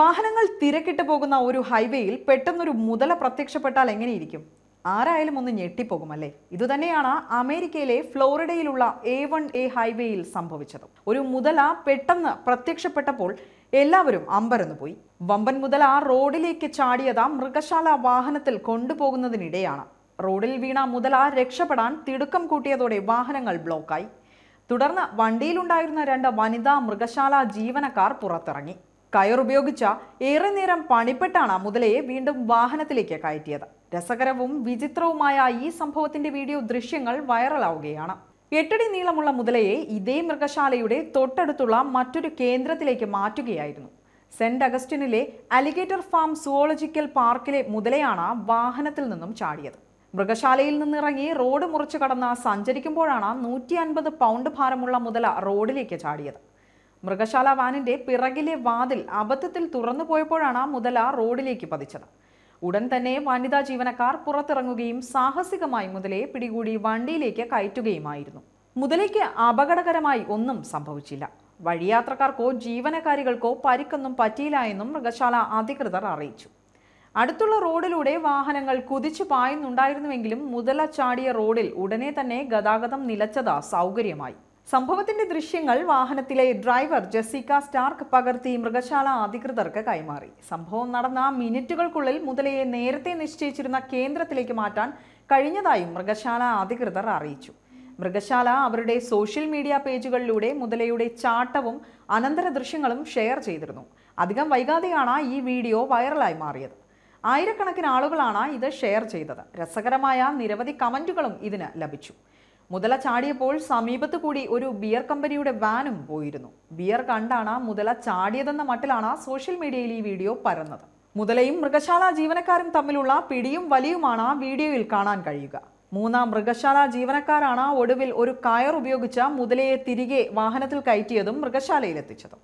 വാഹനങ്ങൾ തിരക്കിട്ട് പോകുന്ന ഒരു ഹൈവേയിൽ പെട്ടെന്നൊരു മുതല പ്രത്യക്ഷപ്പെട്ടാൽ എങ്ങനെയിരിക്കും ആരായാലും ഒന്ന് ഞെട്ടിപ്പോകും അല്ലേ ഇതുതന്നെയാണ് അമേരിക്കയിലെ ഫ്ലോറിഡയിലുള്ള എ വൺ എ ഹൈവേയിൽ സംഭവിച്ചത് ഒരു മുതല പെട്ടെന്ന് പ്രത്യക്ഷപ്പെട്ടപ്പോൾ എല്ലാവരും അമ്പരന്ന് പോയി വമ്പൻ മുതല റോഡിലേക്ക് ചാടിയത് മൃഗശാല വാഹനത്തിൽ കൊണ്ടുപോകുന്നതിനിടെയാണ് റോഡിൽ വീണ മുതല രക്ഷപ്പെടാൻ തിടുക്കം കൂട്ടിയതോടെ വാഹനങ്ങൾ ബ്ലോക്കായി തുടർന്ന് വണ്ടിയിലുണ്ടായിരുന്ന രണ്ട് വനിതാ മൃഗശാല ജീവനക്കാർ പുറത്തിറങ്ങി കയറുപയോഗിച്ച ഏറെ നേരം പണിപ്പെട്ടാണ് മുതലയെ വീണ്ടും വാഹനത്തിലേക്ക് കയറ്റിയത് രസകരവും വിചിത്രവുമായ ഈ സംഭവത്തിന്റെ വീഡിയോ ദൃശ്യങ്ങൾ വൈറലാവുകയാണ് എട്ടടി നീളമുള്ള മുതലയെ ഇതേ മൃഗശാലയുടെ തൊട്ടടുത്തുള്ള മറ്റൊരു കേന്ദ്രത്തിലേക്ക് മാറ്റുകയായിരുന്നു സെന്റ് അഗസ്റ്റിനിലെ അലിഗേറ്റർ ഫാം സുവോളജിക്കൽ പാർക്കിലെ മുതലയാണ് വാഹനത്തിൽ നിന്നും ചാടിയത് മൃഗശാലയിൽ നിന്നിറങ്ങി റോഡ് മുറിച്ചു കടന്ന് സഞ്ചരിക്കുമ്പോഴാണ് നൂറ്റി അൻപത് പൗണ്ട് ഭാരമുള്ള മുതല റോഡിലേക്ക് ചാടിയത് മൃഗശാല വാനിന്റെ പിറകിലെ വാതിൽ അബദ്ധത്തിൽ തുറന്നു പോയപ്പോഴാണ് മുതല റോഡിലേക്ക് പതിച്ചത് ഉടൻ തന്നെ വനിതാ ജീവനക്കാർ പുറത്തിറങ്ങുകയും സാഹസികമായി മുതലയെ പിടികൂടി വണ്ടിയിലേക്ക് കയറ്റുകയുമായിരുന്നു മുതലയ്ക്ക് അപകടകരമായി ഒന്നും സംഭവിച്ചില്ല വഴിയാത്രക്കാർക്കോ ജീവനക്കാരികൾക്കോ പരിക്കൊന്നും പറ്റിയില്ല എന്നും മൃഗശാല അധികൃതർ അറിയിച്ചു അടുത്തുള്ള റോഡിലൂടെ വാഹനങ്ങൾ കുതിച്ചു പായുന്നുണ്ടായിരുന്നുവെങ്കിലും മുതല ചാടിയ റോഡിൽ ഉടനെ തന്നെ ഗതാഗതം നിലച്ചത് സൗകര്യമായി സംഭവത്തിന്റെ ദൃശ്യങ്ങൾ വാഹനത്തിലെ ഡ്രൈവർ ജെസിക്ക സ്റ്റാർക്ക് പകർത്തി മൃഗശാല അധികൃതർക്ക് കൈമാറി സംഭവം നടന്ന മിനിറ്റുകൾക്കുള്ളിൽ മുതലയെ നേരത്തെ നിശ്ചയിച്ചിരുന്ന കേന്ദ്രത്തിലേക്ക് മാറ്റാൻ കഴിഞ്ഞതായും മൃഗശാല അധികൃതർ അറിയിച്ചു മൃഗശാല അവരുടെ സോഷ്യൽ മീഡിയ പേജുകളിലൂടെ മുതലയുടെ ചാട്ടവും അനന്തര ദൃശ്യങ്ങളും ഷെയർ ചെയ്തിരുന്നു അധികം വൈകാതെയാണ് ഈ വീഡിയോ വൈറലായി മാറിയത് ആയിരക്കണക്കിന് ആളുകളാണ് ഇത് ഷെയർ ചെയ്തത് രസകരമായ നിരവധി കമൻറ്റുകളും ഇതിന് ലഭിച്ചു മുതല ചാടിയപ്പോൾ സമീപത്ത് കൂടി ഒരു ബിയർ കമ്പനിയുടെ വാനും പോയിരുന്നു ബിയർ കണ്ടാണ് മുതല ചാടിയതെന്ന മട്ടിലാണ് സോഷ്യൽ മീഡിയയിൽ ഈ വീഡിയോ പരന്നത് മുതലയും മൃഗശാല ജീവനക്കാരും തമ്മിലുള്ള പിടിയും വലിയുമാണ് വീഡിയോയിൽ കാണാൻ കഴിയുക മൂന്നാം മൃഗശാല ജീവനക്കാരാണ് ഒടുവിൽ ഒരു കയർ ഉപയോഗിച്ച മുതലയെ തിരികെ വാഹനത്തിൽ കയറ്റിയതും മൃഗശാലയിലെത്തിച്ചതും